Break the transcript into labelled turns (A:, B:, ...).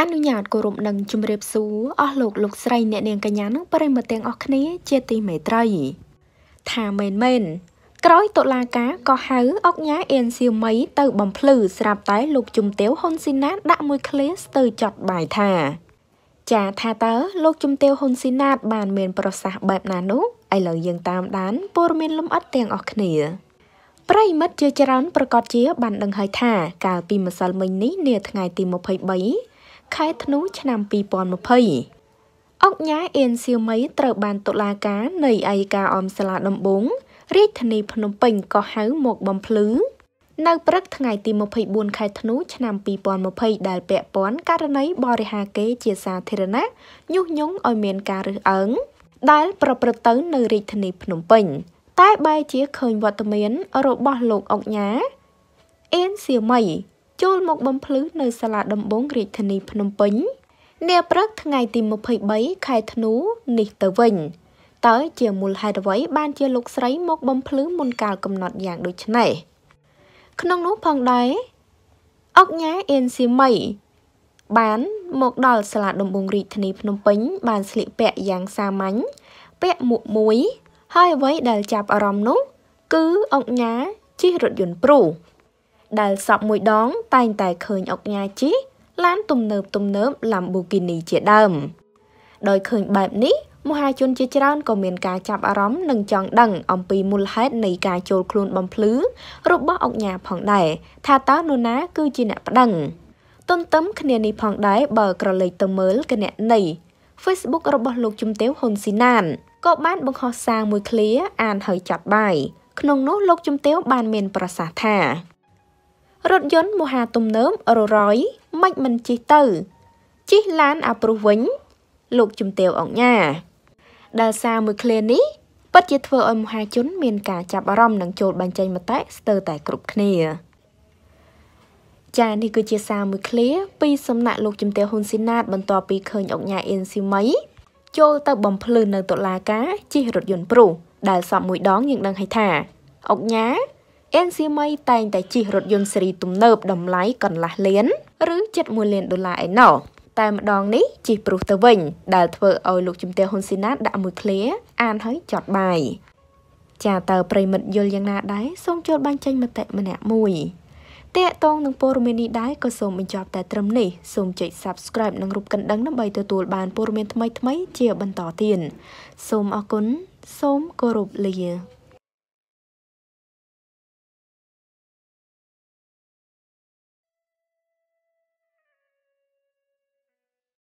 A: អនុញ្ញាតគោរពនឹងជំរាបសួរអស់លោកលោកស្រីអ្នកនាងកញ្ញានិងប្រិមត្តទាំងអស់គ្នាជាទីមេត្រីថាមែនមែនក្រោយតុលាការក៏ហៅអុកញ៉ាអៀនសៀមីទៅបំភ្លឺស្រាប់តែលោកជំទាវហ៊ុនស៊ីណាតដាក់មួយឃ្លាស្ទើរចត់បាយថា ចាថាតើលោកជំទាវហ៊ុនស៊ីណាតបានមានប្រសាសន៍បែបណានោះឥឡូវយើងតាមដានព័ត៌មានលម្អិតទាំងអស់គ្នាប្រិមិត្តជាច្រើនប្រកាសជាបានដឹងហើយថាកាលពីម្សិលមិញនេះនាថ្ងៃទី23ខែធ្នូឆ្នាំ2020អង្គញាអៀនសៀវមីត្រូវ បានតុលាការនៃអាយកាអមសាលាដំបងរាជធានីភ្នំពេញក៏ហៅមកបំភ្លឺនៅព្រឹកថ្ងៃទី24ខែធ្នូឆ្នាំ2020ដែលពាក់ព័ន្ធករណីបរិហាកេរជាសាធារណៈញុះញង់ឲ្យមាន ការរើសអើងដែល ប្រព្រឹត្តទៅនៅរាជធានីភ្នំពេញតែបែរជាឃើញវត្តមាន របស់លោកអង្គញាអៀនសៀវមីចូលមកបំភ្លឺនៅសាលាដំបងរាជធានីភ្នំពេញនាព្រឹកថ្ងៃទី23ខែធ្នូនេះទៅវិញតើជាមូលហេតុអ្វីបានជាលោកស្រី មក បំភ្លឺមុនកាលកំណត់យ៉ាងដូចនេះក្នុងនោះផងដែរអុកញ៉ាអៀនស៊ីមីបានមកដល់សាលាដំបងរាជធានីភ្នំពេញបានស្លៀកពាក់យ៉ាងសាមញ្ញពាក់មួកមួយ ហើយអ្វីដែលចាប់អារម្មណ៍នោះ គឺអុកញ៉ាជិះរថយន្តព្រូដែលសពមួយដង តែងតែឃើញអុកញ៉ាជិះឡានទំនើបទំនើប Lamborghini ជាដើមដោយឃើញបែបនេះ មហាជនជាច្រើនក៏មានការចាប់អារម្មណ៍និងចង់ ដឹង អំពីមូលហេតុនៃការចូលខ្លួនបំភ្លឺរបស់អុកញ៉ាផងដែរថាតើនរណា គឺជាអ្នកប្តឹងទន្ទឹមគ្នានេះផងដែរបើក្រឡេកទៅមើលគណនី Facebook របស់លោកជំទាវហ៊ុនស៊ីណានក៏បានបង្ហោះសារមួយឃ្លាអានហើយចាប់បាយក្នុង នោះលោកជំទាវបាន មាន ប្រសាសន៍ថារថយន្តមហាទំនើមររយមិនមិនជិះទៅជិះឡានអាព្រោះវិញ លោកជំទាវអង្ញាដែលសារមួយឃ្លានេះពិតជាធ្វើឲ្យមហាជនមាន ការចាប់អារម្មណ៍និងចូលបញ្ចេញមតិស្ទើរតែគ្រប់គ្នាចានេះគឺជាសារមួយឃ្លា ពីសំណាក់លោកជំទាវហ៊ុនស៊ីណាត បន្ទាប់ពីឃើញអង្ញាអ៊ីនស៊ីមី ចូលទៅបំភ្លឺនៅតុលាការជិះរថយន្តព្រុសដែលសពមួយដងយើងដឹងហើយថាអុកញ៉ាអេនស៊ីមីតែងតែជិះរថយន្តស៊េរីទំនើបតម្លៃកន្លះលានឬជិត1លានដុល្លារឯណោះតែម្ដងនេះជិះព្រុសទៅវិញដែលធ្វើឲ្យលោកជំទាវហ៊ុនស៊ីណាដាក់មួយឃ្លាអានហើយចត់បាយចាតើប្រិមិត្តយល់យ៉ាងណាដែរសូមចូលបញ្ចេញមតិម្នាក់មួយតេតងនឹងព័ត៌មាននេះដែរក៏សូមបញ្ចប់តែត្រឹមនេះសូមចុច Subscribe និងរូបកណ្ដឹងដើម្បីទទួលបានព័ត៌មានថ្មីៗជាបន្តទៀតសូមអរគុណសូមគោរពលា